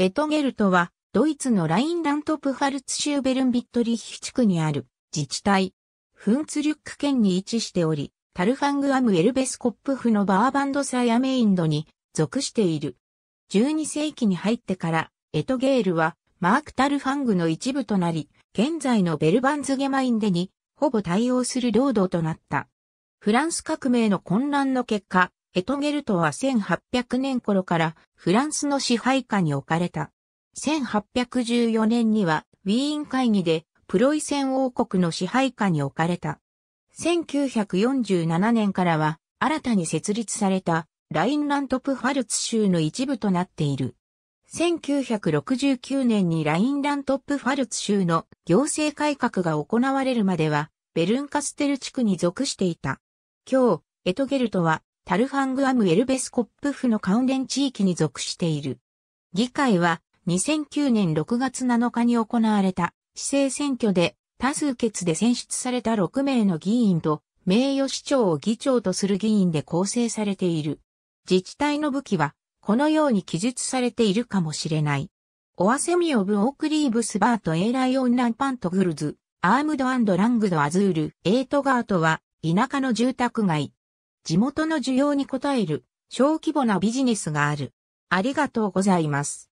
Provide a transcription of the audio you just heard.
エトゲルトは、ドイツのラインラントプファルツ州ベルンビットリヒ地区にある自治体、フンツリュック県に位置しており、タルファングアムエルベスコップフのバーバンドサヤメインドに属している。12世紀に入ってから、エトゲールはマーク・タルファングの一部となり、現在のベルバンズゲマインデにほぼ対応する領土となった。フランス革命の混乱の結果、エトゲルトは1800年頃からフランスの支配下に置かれた。1814年にはウィーン会議でプロイセン王国の支配下に置かれた。1947年からは新たに設立されたラインラントプファルツ州の一部となっている。1969年にラインラントプファルツ州の行政改革が行われるまではベルンカステル地区に属していた。今日、エトゲルトはタルファングアム・エルベスコップ府の関連地域に属している。議会は2009年6月7日に行われた市政選挙で多数決で選出された6名の議員と名誉市長を議長とする議員で構成されている。自治体の武器はこのように記述されているかもしれない。オアセミオブ・オークリーブス・バート・エーライ・オンラン・パント・グルズ、アームド・ラングド・アズール、エイトガートは田舎の住宅街、地元の需要に応える小規模なビジネスがある。ありがとうございます。